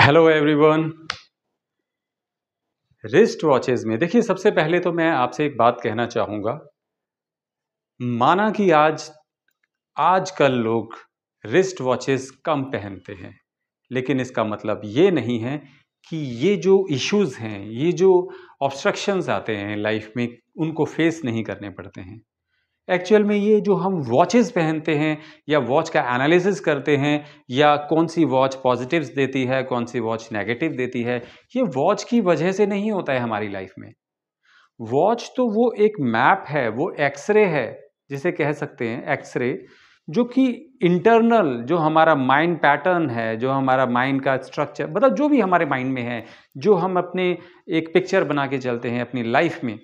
hello everyone wrist watches में देखिए सबसे पहले तो मैं आपसे एक बात कहना चाहूंगा माना कि आज आजकल लोग रिस्ट वॉचेस कम पहनते हैं लेकिन इसका मतलब ये नहीं है कि ये जो इश्यूज़ हैं ये जो ऑब्स्ट्रक्शंस आते हैं लाइफ में उनको फेस नहीं करने पड़ते हैं एक्चुअल में ये जो हम वॉचेस पहनते हैं या वॉच का एनालिसिस करते हैं या कौन सी वॉच पॉजिटिव्स देती है कौन सी वॉच नेगेटिव देती है ये वॉच की वजह से नहीं होता है हमारी लाइफ में वॉच तो वो एक मैप है वो एक्सरे है जिसे कह सकते हैं एक्सरे जो कि इंटरनल जो हमारा माइंड पैटर्न है जो हमारा माइंड का स्ट्रक्चर मतलब जो भी हमारे माइंड में है जो हम अपने एक पिक्चर बना के चलते हैं अपनी लाइफ में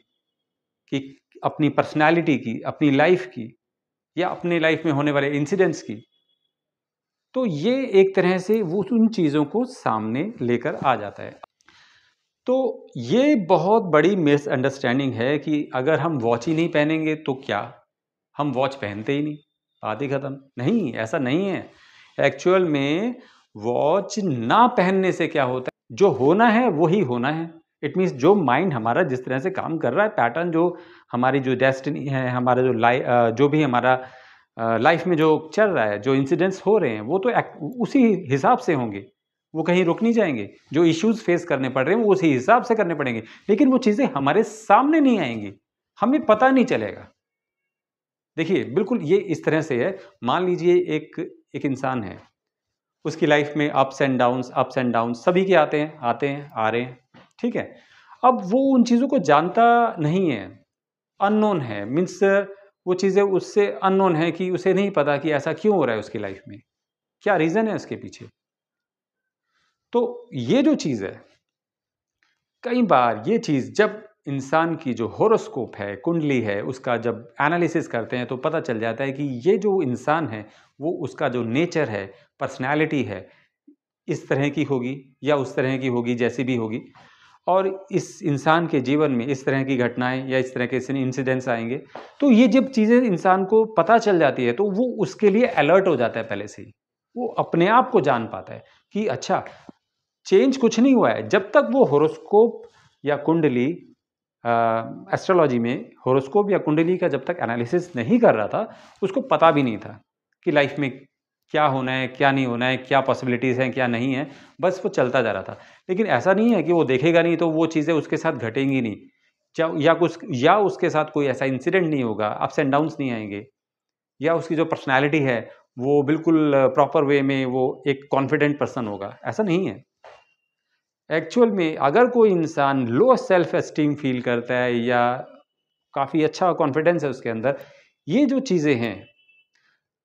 कि अपनी पर्सनालिटी की अपनी लाइफ की या अपने लाइफ में होने वाले इंसिडेंट्स की तो ये एक तरह से वो उन चीज़ों को सामने लेकर आ जाता है तो ये बहुत बड़ी मिसअंडरस्टैंडिंग है कि अगर हम वॉच ही नहीं पहनेंगे तो क्या हम वॉच पहनते ही नहीं ही ख़त्म नहीं ऐसा नहीं है एक्चुअल में वॉच ना पहनने से क्या होता है जो होना है वही होना है इट मीन्स जो माइंड हमारा जिस तरह से काम कर रहा है पैटर्न जो हमारी जो डेस्टिनी है हमारा जो लाइफ जो भी हमारा लाइफ में जो चल रहा है जो इंसिडेंट्स हो रहे हैं वो तो उसी हिसाब से होंगे वो कहीं रुक नहीं जाएंगे जो इश्यूज फेस करने पड़ रहे हैं वो उसी हिसाब से करने पड़ेंगे लेकिन वो चीज़ें हमारे सामने नहीं आएंगी हमें पता नहीं चलेगा देखिए बिल्कुल ये इस तरह से है मान लीजिए एक एक इंसान है उसकी लाइफ में ups and downs ups and downs सभी के आते हैं आते हैं आ रहे हैं ठीक है अब वो उन चीज़ों को जानता नहीं है अननोन है मीन्स वो चीज़ें उससे अननोन है कि उसे नहीं पता कि ऐसा क्यों हो रहा है उसकी लाइफ में क्या रीज़न है उसके पीछे तो ये जो चीज़ है कई बार ये चीज़ जब इंसान की जो होरोस्कोप है कुंडली है उसका जब एनालिसिस करते हैं तो पता चल जाता है कि ये जो इंसान है वो उसका जो नेचर है पर्सनैलिटी है इस तरह की होगी या उस तरह की होगी जैसी भी होगी और इस इंसान के जीवन में इस तरह की घटनाएं या इस तरह के इंसिडेंट्स आएंगे तो ये जब चीज़ें इंसान को पता चल जाती है तो वो उसके लिए अलर्ट हो जाता है पहले से ही वो अपने आप को जान पाता है कि अच्छा चेंज कुछ नहीं हुआ है जब तक वो होरोस्कोप या कुंडली एस्ट्रोलॉजी में होरोस्कोप या कुंडली का जब तक एनालिसिस नहीं कर रहा था उसको पता भी नहीं था कि लाइफ में क्या होना है क्या नहीं होना है क्या पॉसिबिलिटीज़ हैं क्या नहीं है बस वो चलता जा रहा था लेकिन ऐसा नहीं है कि वो देखेगा नहीं तो वो चीज़ें उसके साथ घटेंगी नहीं या कुछ या उसके साथ कोई ऐसा इंसिडेंट नहीं होगा अप्स एंड डाउन्स नहीं आएंगे या उसकी जो पर्सनैलिटी है वो बिल्कुल प्रॉपर वे में वो एक कॉन्फिडेंट पर्सन होगा ऐसा नहीं है एक्चुअल में अगर कोई इंसान लो सेल्फ एस्टीम फील करता है या काफ़ी अच्छा कॉन्फिडेंस है उसके अंदर ये जो चीज़ें हैं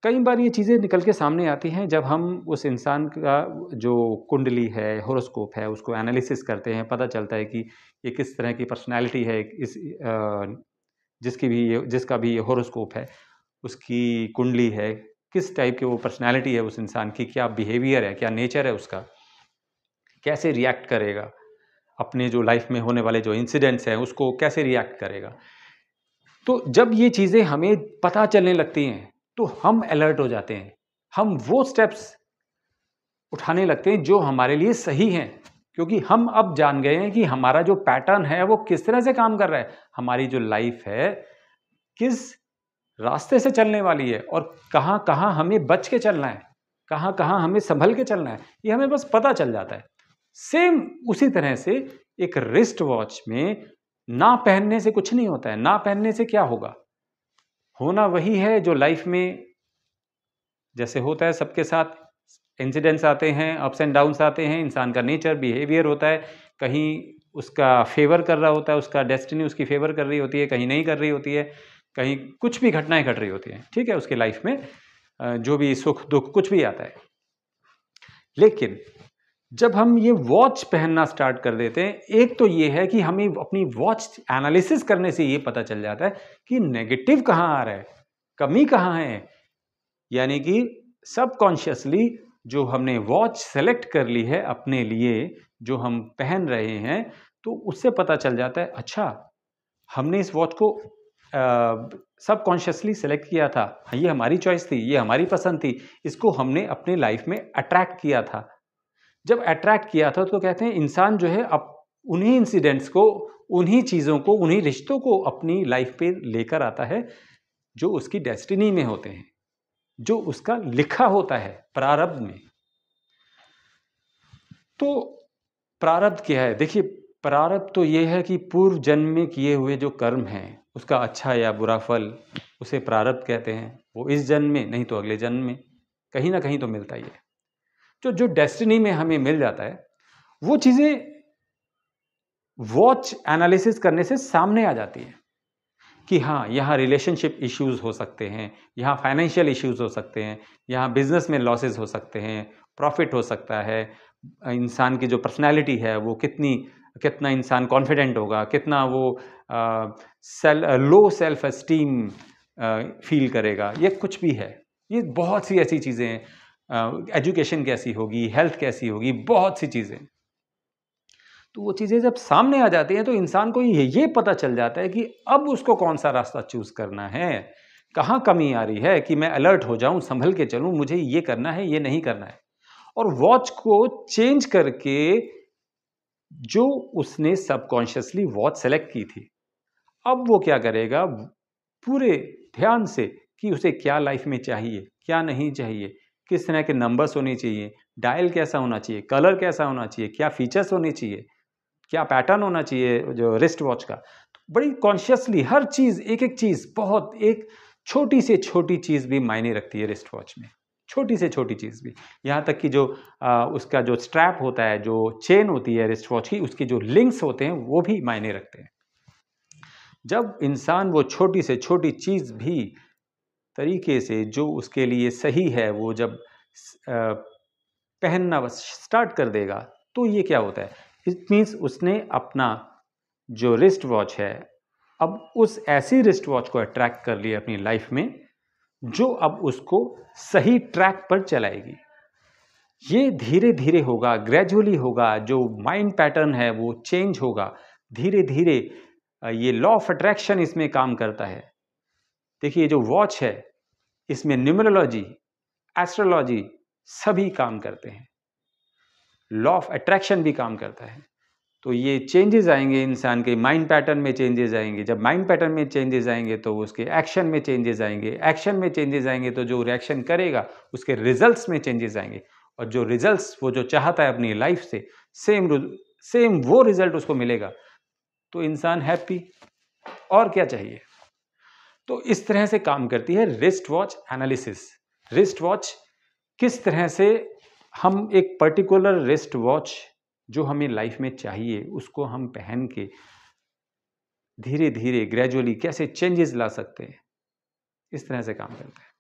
कई बार ये चीज़ें निकल के सामने आती हैं जब हम उस इंसान का जो कुंडली है होरोस्कोप है उसको एनालिसिस करते हैं पता चलता है कि ये किस तरह की पर्सनालिटी है इस जिसकी भी ये जिसका भी ये होरोस्कोप है उसकी कुंडली है किस टाइप की वो पर्सनालिटी है उस इंसान की क्या बिहेवियर है क्या नेचर है उसका कैसे रिएक्ट करेगा अपने जो लाइफ में होने वाले जो इंसिडेंट्स हैं उसको कैसे रिएक्ट करेगा तो जब ये चीज़ें हमें पता चलने लगती हैं तो हम अलर्ट हो जाते हैं हम वो स्टेप्स उठाने लगते हैं जो हमारे लिए सही हैं क्योंकि हम अब जान गए हैं कि हमारा जो पैटर्न है वो किस तरह से काम कर रहा है हमारी जो लाइफ है किस रास्ते से चलने वाली है और कहाँ कहाँ हमें बच के चलना है कहाँ कहाँ हमें संभल के चलना है ये हमें बस पता चल जाता है सेम उसी तरह से एक रिस्ट वॉच में ना पहनने से कुछ नहीं होता है ना पहनने से क्या होगा होना वही है जो लाइफ में जैसे होता है सबके साथ इंसिडेंट्स आते हैं अप्स एंड डाउन्स आते हैं इंसान का नेचर बिहेवियर होता है कहीं उसका फेवर कर रहा होता है उसका डेस्टिनी उसकी फेवर कर रही होती है कहीं नहीं कर रही होती है कहीं कुछ भी घटनाएं घट रही होती हैं ठीक है उसके लाइफ में जो भी सुख दुख कुछ भी आता है लेकिन जब हम ये वॉच पहनना स्टार्ट कर देते हैं एक तो ये है कि हमें अपनी वॉच एनालिसिस करने से ये पता चल जाता है कि नेगेटिव कहाँ आ रहा है कमी कहाँ है यानी कि सबकॉन्शियसली जो हमने वॉच सेलेक्ट कर ली है अपने लिए जो हम पहन रहे हैं तो उससे पता चल जाता है अच्छा हमने इस वॉच को सबकॉन्शियसली सेलेक्ट किया था हाँ, ये हमारी चॉइस थी ये हमारी पसंद थी इसको हमने अपने लाइफ में अट्रैक्ट किया था जब अट्रैक्ट किया था तो कहते हैं इंसान जो है अब उन्हीं इंसिडेंट्स को उन्हीं चीज़ों को उन्हीं रिश्तों को अपनी लाइफ पे लेकर आता है जो उसकी डेस्टिनी में होते हैं जो उसका लिखा होता है प्रारब्ध में तो प्रारब्ध क्या है देखिए प्रारब्ध तो ये है कि पूर्व जन्म में किए हुए जो कर्म हैं उसका अच्छा या बुरा फल उसे प्रारब्ध कहते हैं वो इस जन्म में नहीं तो अगले जन्म में कहीं ना कहीं तो मिलता ही है तो जो डेस्टिनी में हमें मिल जाता है वो चीज़ें वॉच एनालिसिस करने से सामने आ जाती है कि हाँ यहाँ रिलेशनशिप इश्यूज हो सकते हैं यहाँ फाइनेंशियल इश्यूज हो सकते हैं यहाँ बिजनेस में लॉसेज हो सकते हैं प्रॉफिट हो सकता है इंसान की जो पर्सनैलिटी है वो कितनी कितना इंसान कॉन्फिडेंट होगा कितना वो self low self esteem feel करेगा ये कुछ भी है ये बहुत सी ऐसी चीज़ें हैं एजुकेशन कैसी होगी हेल्थ कैसी होगी बहुत सी चीज़ें तो वो चीज़ें जब सामने आ जाती हैं तो इंसान को ये ये पता चल जाता है कि अब उसको कौन सा रास्ता चूज़ करना है कहाँ कमी आ रही है कि मैं अलर्ट हो जाऊँ संभल के चलूँ मुझे ये करना है ये नहीं करना है और वॉच को चेंज करके जो उसने सबकॉन्शियसली वॉच सेलेक्ट की थी अब वो क्या करेगा पूरे ध्यान से कि उसे क्या लाइफ में चाहिए क्या नहीं चाहिए किस तरह के नंबर्स होने चाहिए डायल कैसा होना चाहिए कलर कैसा होना चाहिए क्या फीचर्स होने चाहिए क्या पैटर्न होना चाहिए जो रिस्ट वॉच का तो बड़ी कॉन्शियसली हर चीज़ एक एक चीज़ बहुत एक छोटी से छोटी चीज़ भी मायने रखती है रिस्ट वॉच में छोटी से छोटी चीज़ भी यहाँ तक कि जो आ, उसका जो स्ट्रैप होता है जो चेन होती है रिस्ट वॉच की उसके जो लिंक्स होते हैं वो भी मायने रखते हैं जब इंसान वो छोटी से छोटी चीज़ भी तरीके से जो उसके लिए सही है वो जब पहनना स्टार्ट कर देगा तो ये क्या होता है इट मीन्स उसने अपना जो रिस्ट वॉच है अब उस ऐसी रिस्ट वॉच को अट्रैक्ट कर लिया अपनी लाइफ में जो अब उसको सही ट्रैक पर चलाएगी ये धीरे धीरे होगा ग्रेजुअली होगा जो माइंड पैटर्न है वो चेंज होगा धीरे धीरे ये लॉ ऑफ अट्रैक्शन इसमें काम करता है देखिए ये जो वॉच है इसमें न्यूमरोलॉजी एस्ट्रोलॉजी सभी काम करते हैं लॉ ऑफ अट्रैक्शन भी काम करता है तो ये चेंजेस आएंगे इंसान के माइंड पैटर्न में चेंजेस आएंगे जब माइंड पैटर्न में चेंजेस आएंगे तो उसके एक्शन में चेंजेस आएंगे एक्शन में चेंजेस आएंगे तो जो रिएक्शन करेगा उसके रिजल्ट्स में चेंजेस आएंगे और जो रिजल्ट्स वो जो चाहता है अपनी लाइफ से सेम सेम वो रिजल्ट उसको मिलेगा तो इंसान हैप्पी और क्या चाहिए तो इस तरह से काम करती है wrist watch analysis wrist watch किस तरह से हम एक पर्टिकुलर रिस्ट वॉच जो हमें लाइफ में चाहिए उसको हम पहन के धीरे धीरे ग्रेजुअली कैसे चेंजेस ला सकते हैं इस तरह से काम करते हैं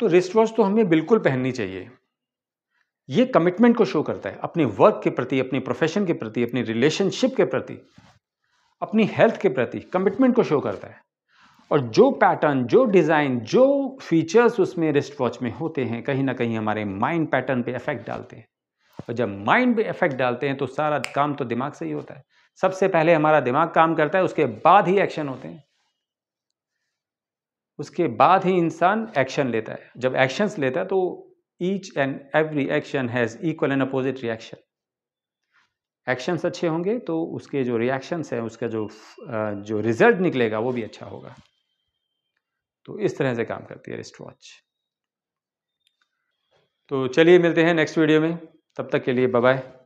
तो रिस्ट वॉच तो हमें बिल्कुल पहननी चाहिए ये कमिटमेंट को शो करता है अपने वर्क के प्रति अपने प्रोफेशन के प्रति अपने रिलेशनशिप के प्रति अपनी हेल्थ के प्रति कमिटमेंट को शो करता है और जो पैटर्न जो डिज़ाइन जो फीचर्स उसमें रिस्ट वॉच में होते हैं कहीं ना कहीं हमारे माइंड पैटर्न पे इफेक्ट डालते हैं और जब माइंड पे इफेक्ट डालते हैं तो सारा काम तो दिमाग से ही होता है सबसे पहले हमारा दिमाग काम करता है उसके बाद ही एक्शन होते हैं उसके बाद ही इंसान एक्शन लेता है जब एक्शंस लेता है तो each and every action has equal and opposite reaction actions अच्छे होंगे तो उसके जो रिएक्शंस हैं उसका जो जो रिजल्ट निकलेगा वो भी अच्छा होगा तो इस तरह से काम करती है रिस्ट वॉच तो चलिए मिलते हैं नेक्स्ट वीडियो में तब तक के लिए बाय